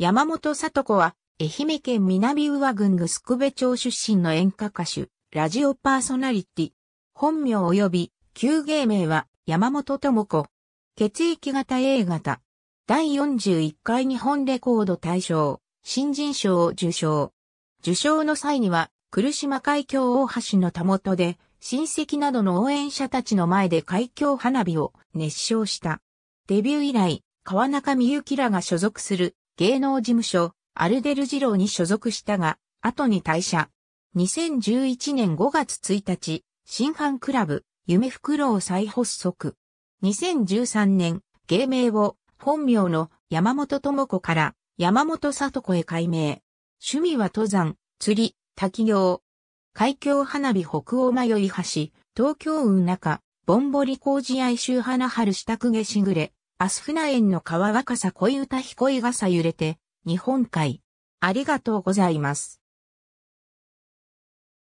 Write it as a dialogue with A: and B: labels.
A: 山本里子は、愛媛県南宇和郡ぐすくべ町出身の演歌歌手、ラジオパーソナリティ。本名及び、旧芸名は、山本智子。血液型 A 型。第41回日本レコード大賞、新人賞を受賞。受賞の際には、来島海峡大橋のたもとで、親戚などの応援者たちの前で海峡花火を熱唱した。デビュー以来、川中美幸らが所属する芸能事務所、アルデル二郎に所属したが、後に退社。2011年5月1日、新版クラブ、夢袋を再発足。2013年、芸名を本名の山本智子から山本里子へ改名。趣味は登山、釣り、滝行。海峡花火北欧迷い橋、東京運中、ぼんぼり工事愛州花春下度下しぐれ、アスフナ園の川若さ恋歌彦いがさ揺れて、日本海。ありがとうございます。